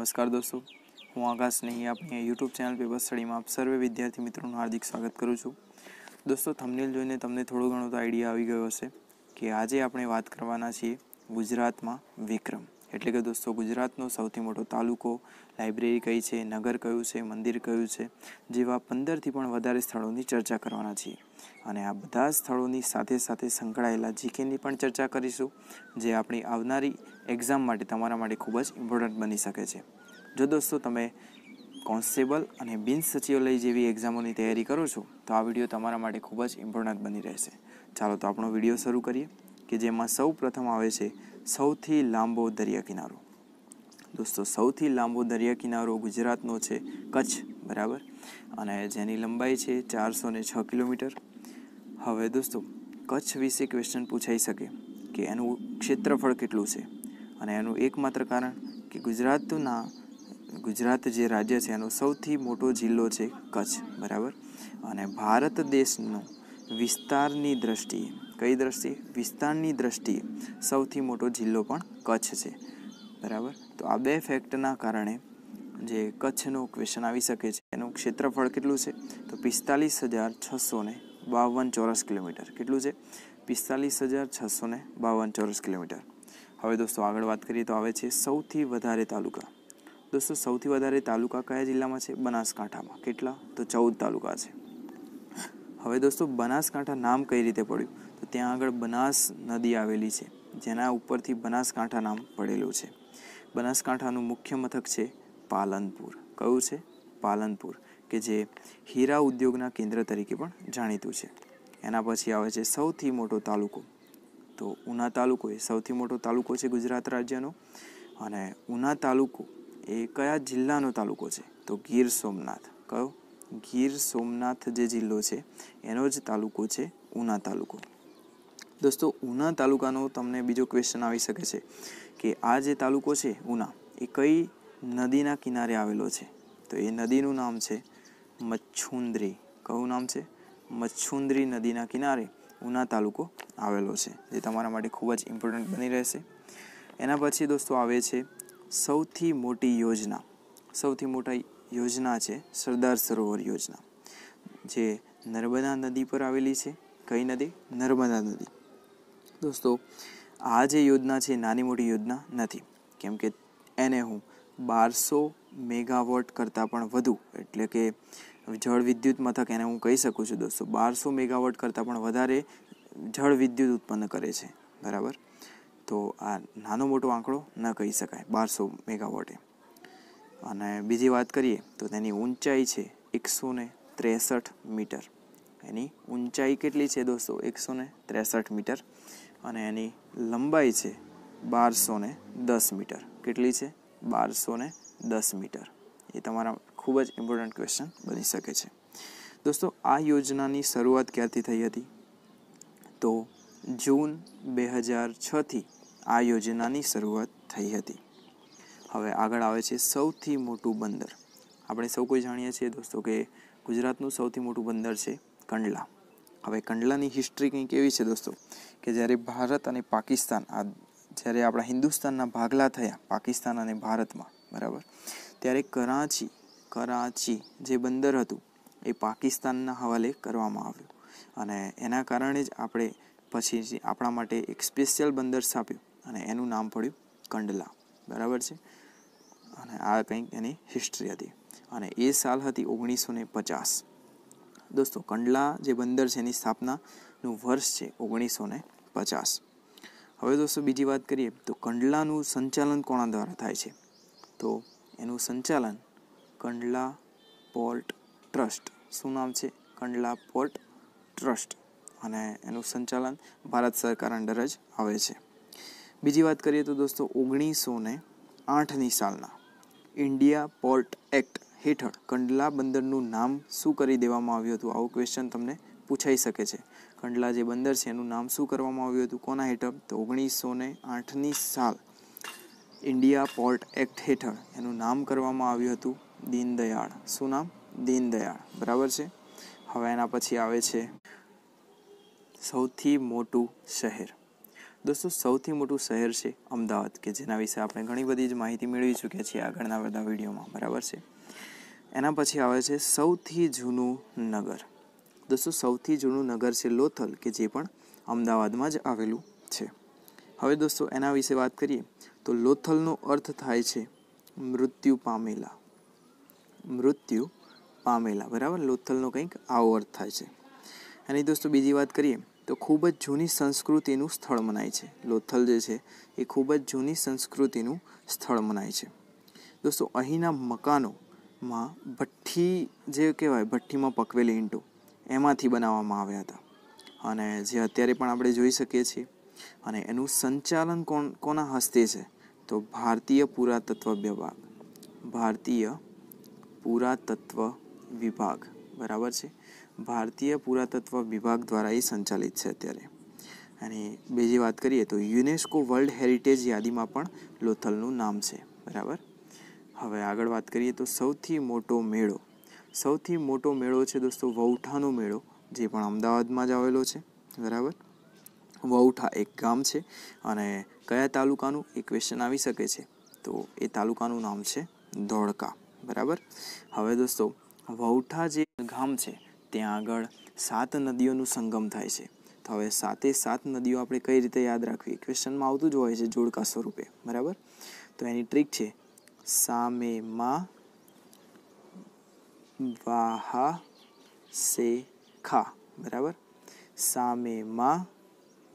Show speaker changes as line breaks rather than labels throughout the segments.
નમસ્કાર દોસ્તો હું આકાશ નહીં આપણી યુટ્યુબ ચેનલ પેપર સ્ટડીમાં આપ સર્વે વિદ્યાર્થી મિત્રોનું હાર્દિક સ્વાગત કરું છું દોસ્તો થમનેલ જોઈને તમને થોડો ઘણો તો આઈડિયા આવી ગયો હશે કે આજે આપણે વાત કરવાના છીએ ગુજરાતમાં વિક્રમ એટલે કે દોસ્તો ગુજરાતનો સૌથી મોટો તાલુકો લાઇબ્રેરી કઈ છે નગર કયું છે મંદિર કયું છે જેવા પંદરથી પણ વધારે સ્થળોની ચર્ચા કરવાના છીએ અને આ બધા સ્થળોની સાથે સાથે સંકળાયેલા જીકેની પણ ચર્ચા કરીશું જે આપણી આવનારી એક્ઝામ માટે તમારા માટે ખૂબ જ ઇમ્પોર્ટન્ટ બની શકે છે જો દોસ્તો તમે કોન્સ્ટેબલ અને બિન સચિવાલય જેવી એક્ઝામોની તૈયારી કરો છો તો આ વિડીયો તમારા માટે ખૂબ જ ઇમ્પોર્ટન્ટ બની રહેશે ચાલો તો આપણો વિડીયો શરૂ કરીએ કે જેમાં સૌ પ્રથમ આવે છે સૌથી લાંબો દરિયા કિનારો દોસ્તો સૌથી લાંબો દરિયા કિનારો ગુજરાતનો છે કચ્છ બરાબર અને જેની લંબાઈ છે ચારસો ને છ કિલોમીટર હવે દોસ્તો કચ્છ વિશે ક્વેશ્ચન પૂછાઈ શકે કે એનું ક્ષેત્રફળ કેટલું છે અને એનું એકમાત્ર કારણ કે ગુજરાતના ગુજરાત જે રાજ્ય છે એનો સૌથી મોટો જિલ્લો છે કચ્છ બરાબર અને ભારત દેશનો વિસ્તારની દ્રષ્ટિએ કઈ દ્રષ્ટિએ વિસ્તારની દ્રષ્ટિએ સૌથી મોટો જિલ્લો પણ કચ્છ છે બરાબર તો આ બે ફેક્ટના કારણે જે કચ્છનો ક્વેશ્ચન આવી શકે છે એનું ક્ષેત્રફળ કેટલું છે તો પિસ્તાલીસ હજાર છસો ને બાવન ચોરસ કિલોમીટર કેટલું છે પિસ્તાલીસ હજાર છસો ને બાવન ચોરસ કિલોમીટર હવે દોસ્તો આગળ વાત કરીએ તો આવે છે સૌથી વધારે તાલુકા દોસ્તો સૌથી વધારે તાલુકા કયા જિલ્લામાં છે બનાસકાંઠામાં કેટલા તો ચૌદ તાલુકા છે હવે દોસ્તો બનાસકાંઠા નામ કઈ રીતે પડ્યું તો ત્યાં આગળ બનાસ નદી આવેલી છે જેના ઉપરથી બનાસકાંઠા નામ પડેલું છે બનાસકાંઠાનું મુખ્ય મથક છે પાલનપુર કયું છે પાલનપુર કે જે હીરા ઉદ્યોગના કેન્દ્ર તરીકે પણ જાણીતું છે એના પછી આવે છે સૌથી મોટો તાલુકો તો ઉના તાલુકો એ સૌથી મોટો તાલુકો છે ગુજરાત રાજ્યનો અને ઉના તાલુકો એ કયા જિલ્લાનો તાલુકો છે તો ગીર સોમનાથ કયો ગીર સોમનાથ જે જિલ્લો છે એનો જ તાલુકો છે ઉના તાલુકો દોસ્તો ઉના તાલુકાનો તમને બીજો ક્વેશ્ચન આવી શકે છે કે આ જે તાલુકો છે ઉના એ કઈ નદીના કિનારે આવેલો છે તો એ નદીનું નામ છે મચ્છુંદ્રી કયું નામ છે મચ્છુંદ્રી નદીના કિનારે ઉના તાલુકો આવેલો છે જે તમારા માટે ખૂબ જ ઇમ્પોર્ટન્ટ બની રહેશે એના પછી દોસ્તો આવે છે સૌથી મોટી યોજના સૌથી મોટા યોજના છે સરદાર સરોવર યોજના જે નર્મદા નદી પર આવેલી છે કઈ નદી નર્મદા નદી દોસ્તો આ જે યોજના છે નાની મોટી યોજના નથી કેમ કે એને હું બારસો મેગાવોટ કરતાં પણ વધુ એટલે કે જળ વિદ્યુત મથક એને હું કહી શકું છું દોસ્તો બારસો મેગાવોટ કરતાં પણ વધારે જળ વિદ્યુત ઉત્પન્ન કરે છે બરાબર તો આ નાનો મોટો આંકડો ન કહી શકાય બારસો મેગાવોટે અને બીજી વાત કરીએ તો તેની ઊંચાઈ છે એકસો ને ત્રેસઠ મીટર એની ઊંચાઈ કેટલી છે દોસ્તો એકસો ત્રેસઠ મીટર અને એની લંબાઈ છે બારસો ને દસ મીટર કેટલી છે બારસો ને દસ મીટર એ તમારા ખૂબ જ ઇમ્પોર્ટન્ટ ક્વેશ્ચન બની શકે છે દોસ્તો આ યોજનાની શરૂઆત ક્યારથી થઈ હતી તો જૂન બે હજાર છથી આ યોજનાની શરૂઆત થઈ હતી હવે આગળ આવે છે સૌથી મોટું બંદર આપણે સૌ કોઈ જાણીએ છીએ દોસ્તો કે ગુજરાતનું સૌથી મોટું બંદર છે કંડલા હવે કંડલાની હિસ્ટ્રી કંઈક એવી છે દોસ્તો કે જ્યારે ભારત અને પાકિસ્તાન આ જ્યારે આપણા હિન્દુસ્તાનના ભાગલા થયા પાકિસ્તાન અને ભારતમાં બરાબર ત્યારે કરાંચી કરાંચી જે બંદર હતું એ પાકિસ્તાનના હવાલે કરવામાં આવ્યું અને એના કારણે જ આપણે પછી આપણા માટે એક સ્પેશિયલ બંદર સ્થાપ્યું અને એનું નામ પડ્યું કંડલા બરાબર છે અને આ કંઈક એની હિસ્ટ્રી હતી અને એ સાલ હતી ઓગણીસો ને પચાસ દોસ્તો કંડલા જે બંદર છે એની સ્થાપનાનું વર્ષ છે ઓગણીસો ને પચાસ હવે દોસ્તો બીજી વાત કરીએ તો કંડલાનું સંચાલન કોણા દ્વારા થાય છે તો એનું સંચાલન કંડલા પોર્ટ ટ્રસ્ટ શું નામ છે કંડલા પોર્ટ ટ્રસ્ટ અને એનું સંચાલન ભારત સરકાર અંડર જ આવે છે બીજી વાત કરીએ તો દોસ્તો ઓગણીસો ને આઠની સાલના ઇન્ડિયા પોર્ટ એક્ટ હેઠળ કંડલા બંદરનું નામ શું કરી દેવામાં આવ્યું હતું આવો ક્વેશ્ચન તમને પૂછાઈ શકે છે કંડલા જે બંદર છે એનું નામ શું કરવામાં આવ્યું હતું કોના હેઠળ તો ઓગણીસો ને આઠની સાલ ઇન્ડિયા પોર્ટ એક્ટ હેઠળ એનું નામ કરવામાં આવ્યું હતું દીનદયાળ શું નામ દીનદયાળ બરાબર છે હવે એના પછી આવે છે સૌથી મોટું શહેર દોસ્તો સૌથી મોટું શહેર છે અમદાવાદ કે જેના વિશે આપણે ઘણી બધી જ માહિતી મેળવી ચૂક્યા છીએ આગળના બધા વિડીયોમાં બરાબર છે એના પછી આવે છે સૌથી જૂનું નગર દોસ્તો સૌથી જૂનું નગર છે લોથલ કે જે પણ અમદાવાદમાં જ આવેલું છે હવે દોસ્તો એના વિશે વાત કરીએ તો લોથલનો અર્થ થાય છે મૃત્યુ પામેલા મૃત્યુ પામેલા બરાબર લોથલનો કંઈક આવો અર્થ થાય છે અને દોસ્તો બીજી વાત કરીએ તો ખૂબ જ જૂની સંસ્કૃતિનું સ્થળ મનાય છે લોથલ જે છે એ ખૂબ જ જૂની સંસ્કૃતિનું સ્થળ મનાય છે દોસ્તો અહીંના મકાનો માં ભઠ્ઠી જે કહેવાય ભઠ્ઠીમાં પકવેલી ઈંટો એમાંથી બનાવવામાં આવ્યા હતા અને જે અત્યારે પણ આપણે જોઈ શકીએ છીએ અને એનું સંચાલન કોણ કોના હસ્તે છે તો ભારતીય પુરાતત્વ વિભાગ ભારતીય પુરાતત્વ વિભાગ બરાબર છે ભારતીય પુરાતત્વ વિભાગ દ્વારા એ સંચાલિત છે અત્યારે અને બીજી વાત કરીએ તો યુનેસ્કો વર્લ્ડ હેરિટેજ યાદીમાં પણ લોથલનું નામ છે બરાબર હવે આગળ વાત કરીએ તો સૌથી મોટો મેળો સૌથી મોટો મેળો છે દોસ્તો વૌઠાનો મેળો જે પણ અમદાવાદમાં જ આવેલો છે બરાબર વૌઠા એક ગામ છે અને કયા તાલુકાનું એ ક્વેશ્ચન આવી શકે છે તો એ તાલુકાનું નામ છે ધોળકા બરાબર હવે દોસ્તો વૌઠા જે ગામ છે ત્યાં આગળ સાત નદીઓનું સંગમ થાય છે તો હવે સાતે સાત નદીઓ આપણે કઈ રીતે યાદ રાખવી ક્વેશ્ચનમાં આવતું જ હોય છે જોડકા સ્વરૂપે બરાબર તો એની ટ્રીક છે સામેમાં વાહા સે ખા બરાબર સામેમાં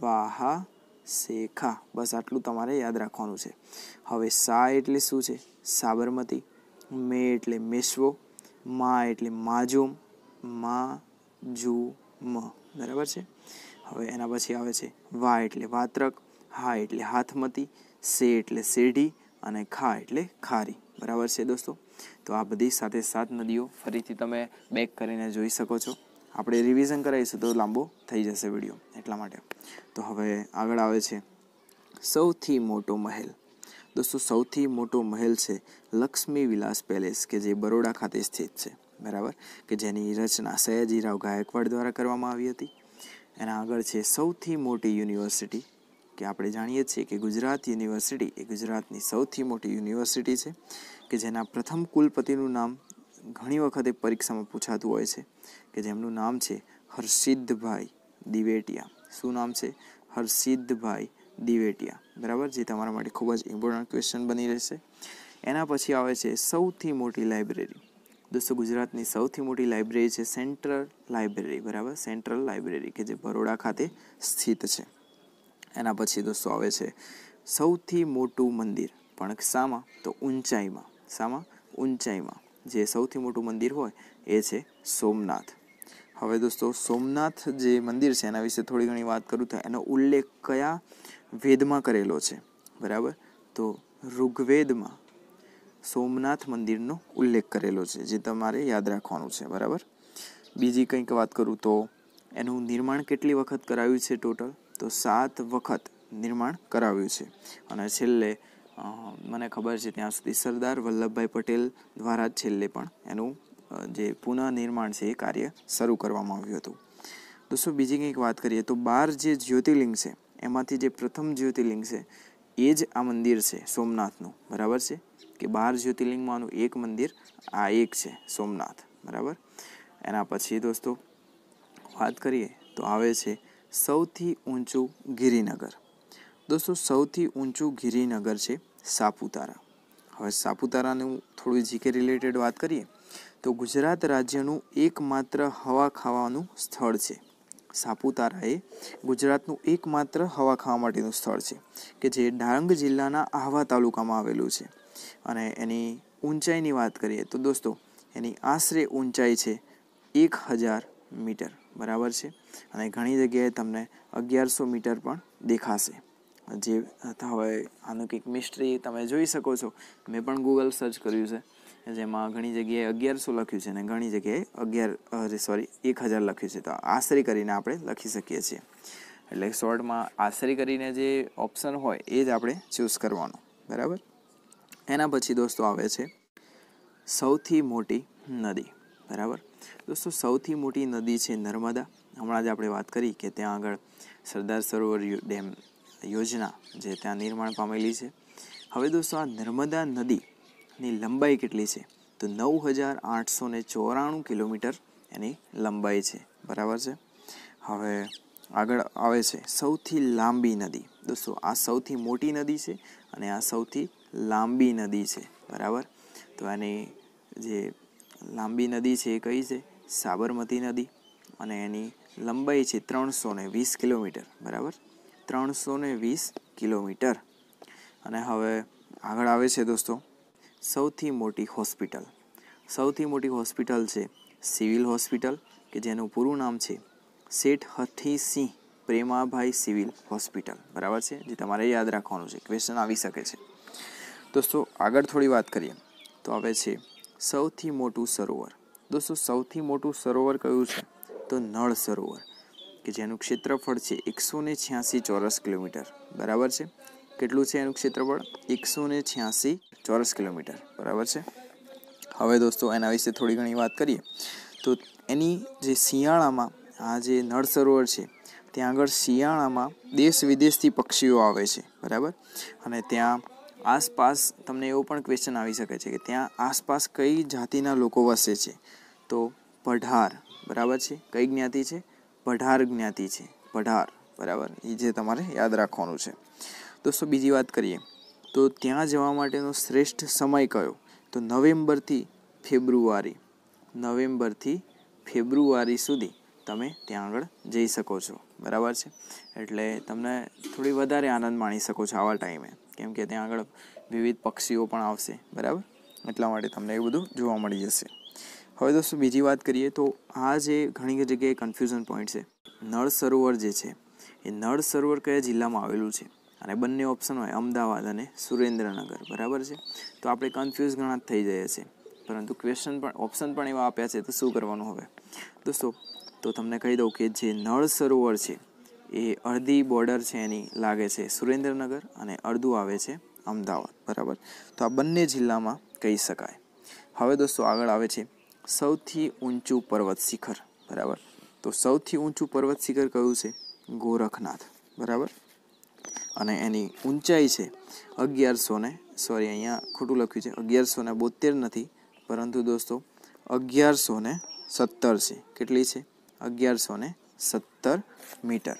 વાહા શેખા બસ આટલું તમારે યાદ રાખવાનું છે હવે સા એટલે શું છે સાબરમતી મે એટલે મેસવો મા એટલે માજુમ મા જુ મ બરાબર છે હવે એના પછી આવે છે વા એટલે વાત્રક હા એટલે હાથમતી સે એટલે શેઢી અને ખા એટલે ખારી બરાબર છે દોસ્તો તો આ બધી સાથે સાત નદીઓ ફરીથી તમે બેક કરીને જોઈ શકો છો આપણે રિવિઝન કરાવીશું તો લાંબો થઈ જશે વિડીયો એટલા માટે તો હવે આગળ આવે છે સૌથી મોટો મહેલ દોસ્તો સૌથી મોટો મહેલ છે લક્ષ્મી વિલાસ પેલેસ કે જે બરોડા ખાતે સ્થિત છે બરાબર કે જેની રચના સયાજીરાવ ગાયકવાડ દ્વારા કરવામાં આવી હતી એના આગળ છે સૌથી મોટી યુનિવર્સિટી કે આપણે જાણીએ છીએ કે ગુજરાત યુનિવર્સિટી એ ગુજરાતની સૌથી મોટી યુનિવર્સિટી છે કે જેના પ્રથમ કુલપતિનું નામ ઘણી વખતે પરીક્ષામાં પૂછાતું હોય છે કે જેમનું નામ છે હર્ષિદ્ધભાઈ દિવેટિયા શું નામ છે હર્ષિદ્ધભાઈ દિવેટિયા બરાબર જે તમારા માટે ખૂબ જ ઇમ્પોર્ટન્ટ ક્વેશ્ચન બની રહેશે એના પછી આવે છે સૌથી મોટી લાઇબ્રેરી દોસ્તો ગુજરાતની સૌથી મોટી લાઇબ્રેરી છે સેન્ટ્રલ લાઇબ્રેરી બરાબર સેન્ટ્રલ લાઇબ્રેરી કે જે બરોડા ખાતે સ્થિત છે એના પછી દોસ્તો આવે છે સૌથી મોટું મંદિર પણ શામાં તો ઊંચાઈમાં શામાં ઊંચાઈમાં જે સૌથી મોટું મંદિર હોય એ છે સોમનાથ હવે દોસ્તો સોમનાથ જે મંદિર છે એના વિશે થોડી ઘણી વાત કરું તો એનો ઉલ્લેખ કયા વેદમાં કરેલો છે બરાબર તો ઋગ્વેદમાં સોમનાથ મંદિરનો ઉલ્લેખ કરેલો છે જે તમારે યાદ રાખવાનું છે બરાબર બીજી કંઈક વાત કરું તો એનું નિર્માણ કેટલી વખત કરાયું છે ટોટલ તો સાત વખત નિર્માણ કરાવ્યું છે અને છેલ્લે મને ખબર છે ત્યાં સુધી સરદાર વલ્લભભાઈ પટેલ દ્વારા જ છેલ્લે પણ એનું જે પુનઃનિર્માણ છે એ કાર્ય શરૂ કરવામાં આવ્યું હતું દોસ્તો બીજી કંઈક વાત કરીએ તો બાર જે જ્યોતિર્લિંગ છે એમાંથી જે પ્રથમ જ્યોતિર્લિંગ છે એ જ આ મંદિર છે સોમનાથનું બરાબર છે કે બાર જ્યોતિર્લિંગમાંનું એક મંદિર આ એક છે સોમનાથ બરાબર એના પછી દોસ્તો વાત કરીએ તો આવે છે સૌથી ઊંચું ગિરિનગર દોસ્તો સૌથી ઊંચું ગિરિનગર છે સાપુતારા હવે સાપુતારાનું થોડું જીકે રિલેટેડ વાત કરીએ તો ગુજરાત રાજ્યનું એકમાત્ર હવા ખાવાનું સ્થળ છે સાપુતારા એ ગુજરાતનું એકમાત્ર હવા ખાવા માટેનું સ્થળ છે કે જે ડાંગ જિલ્લાના આહવા તાલુકામાં આવેલું છે અને એની ઊંચાઈની વાત કરીએ તો દોસ્તો એની આશરે ઊંચાઈ છે એક હજાર મીટર બરાબર છે અને ઘણી જગ્યાએ તમને અગિયારસો મીટર પણ દેખાશે જે હવે આનું કંઈક મિસ્ટ્રી તમે જોઈ શકો છો મેં પણ ગૂગલ સર્ચ કર્યું છે જેમાં ઘણી જગ્યાએ અગિયારસો લખ્યું છે અને ઘણી જગ્યાએ અગિયાર સોરી એક હજાર લખ્યું છે તો આશરે કરીને આપણે લખી શકીએ છીએ એટલે શોર્ટમાં આશરે કરીને જે ઓપ્શન હોય એ જ આપણે ચૂઝ કરવાનો બરાબર એના પછી દોસ્તો આવે છે સૌથી મોટી નદી બરાબર દોસ્તો સૌથી મોટી નદી છે નર્મદા હમણાં જ આપણે વાત કરી કે ત્યાં આગળ સરદાર સરોવર ડેમ યોજના જે ત્યાં નિર્માણ પામેલી છે હવે દોસ્તો આ નર્મદા નદીની લંબાઈ કેટલી છે તો નવ હજાર આઠસો ને ચોરાણું કિલોમીટર એની લંબાઈ છે બરાબર છે હવે આગળ આવે છે સૌથી લાંબી નદી દોસ્તો આ સૌથી મોટી નદી છે અને આ સૌથી લાંબી નદી છે બરાબર તો આની જે લાંબી નદી છે એ કઈ છે સાબરમતી નદી અને એની લંબાઈ છે ત્રણસો ને વીસ કિલોમીટર બરાબર ત્રણસો ને વીસ કિલોમીટર અને હવે આગળ આવે છે દોસ્તો સૌથી મોટી હોસ્પિટલ સૌથી મોટી હોસ્પિટલ છે સિવિલ હોસ્પિટલ કે જેનું પૂરું નામ છે શેઠ હથીસિંહ પ્રેમાભાઈ સિવિલ હોસ્પિટલ બરાબર છે જે તમારે યાદ રાખવાનું છે ક્વેશ્ચન આવી શકે છે દોસ્તો આગળ થોડી વાત કરીએ તો આવે છે સૌથી મોટું સરોવર દોસ્તો સૌથી મોટું સરોવર કયું છે તો નળ સરોવર કે જેનું ક્ષેત્રફળ છે એકસો ને છ્યાસી ચોરસ કિલોમીટર બરાબર છે કેટલું છે એનું ક્ષેત્રફળ એકસો ને છ્યાસી ચોરસ કિલોમીટર બરાબર છે હવે દોસ્તો એના વિશે થોડી ઘણી વાત કરીએ તો એની જે શિયાળામાં આ જે નળ સરોવર છે ત્યાં આગળ શિયાળામાં દેશ વિદેશથી પક્ષીઓ આવે છે બરાબર અને ત્યાં આસપાસ તમને એવો પણ ક્વેશ્ચન આવી શકે છે કે ત્યાં આસપાસ કઈ જાતિના લોકો વસે છે તો પઢાર બરાબર છે કઈ જ્ઞાતિ છે પઢાર જ્ઞાતિ છે પઢાર બરાબર એ જે તમારે યાદ રાખવાનું છે દોસ્તો બીજી વાત કરીએ તો ત્યાં જવા માટેનો શ્રેષ્ઠ સમય કયો તો નવેમ્બરથી ફેબ્રુઆરી નવેમ્બરથી ફેબ્રુઆરી સુધી તમે ત્યાં આગળ જઈ શકો છો બરાબર છે એટલે તમને થોડી વધારે આનંદ માણી શકો છો આવા ટાઈમે કેમ કે ત્યાં આગળ વિવિધ પક્ષીઓ પણ આવશે બરાબર એટલા માટે તમને એ બધું જોવા મળી જશે હવે દોસ્તો બીજી વાત કરીએ તો આ જે ઘણી જગ્યાએ કન્ફ્યુઝન પોઈન્ટ છે નળ સરોવર જે છે એ નળ સરોવર કયા જિલ્લામાં આવેલું છે અને બંને ઓપ્શન હોય અમદાવાદ અને સુરેન્દ્રનગર બરાબર છે તો આપણે કન્ફ્યુઝ ઘણા થઈ જઈએ છીએ પરંતુ ક્વેશ્ચન પણ ઓપ્શન પણ એવા આપ્યા છે તો શું કરવાનું હવે દોસ્તો તો તમને કહી દઉં કે જે નળ સરોવર છે એ અડધી બોર્ડર છે એની લાગે છે સુરેન્દ્રનગર અને અડધું આવે છે અમદાવાદ બરાબર તો આ બંને જિલ્લામાં કહી શકાય હવે દોસ્તો આગળ આવે છે સૌથી ઊંચું પર્વત શિખર બરાબર તો સૌથી ઊંચું પર્વત શિખર કયું છે ગોરખનાથ બરાબર અને એની ઊંચાઈ છે અગિયારસો ને સોરી અહીંયા ખોટું લખ્યું છે અગિયારસો ને બોતેર નથી પરંતુ દોસ્તો અગિયારસો ને સત્તર છે કેટલી છે અગિયારસો ને સત્તર મીટર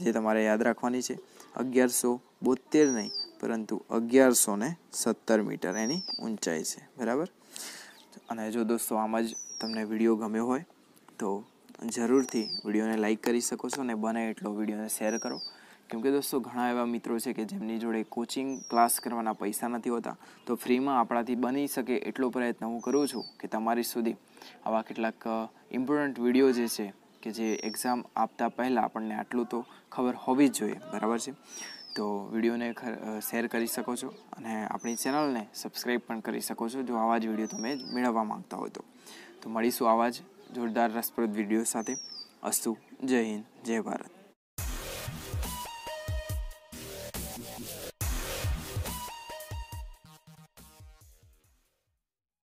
જે તમારે યાદ રાખવાની છે અગિયારસો બોતેર નહીં પરંતુ અગિયારસો ને સત્તર મીટર એની ઊંચાઈ છે બરાબર અને જો દોસ્તો આમાં જ તમને વિડીયો ગમ્યો હોય તો જરૂરથી વિડીયોને લાઇક કરી શકો છો અને બને એટલો વિડીયોને શેર કરો કેમકે દોસ્તો ઘણા એવા મિત્રો છે કે જેમની જોડે કોચિંગ ક્લાસ કરવાના પૈસા નથી હોતા તો ફ્રીમાં આપણાથી બની શકે એટલો પ્રયત્ન હું કરું છું કે તમારી સુધી આવા કેટલાક ઇમ્પોર્ટન્ટ વિડીયો જે છે કે જે એક્ઝામ આપતા પહેલાં આપણને આટલું તો ખબર હોવી જ જોઈએ બરાબર છે તો વિડીયોને શેર કરી શકો છો અને આપણી ચેનલને સબસ્ક્રાઈબ પણ કરી શકો છો જો આવા જ વિડીયો તમે મેળવવા માગતા હોય તો મળીશું આવા જ જોરદાર રસપ્રદ વિડીયો સાથે અસ્તુ જય હિન્દ જય ભારત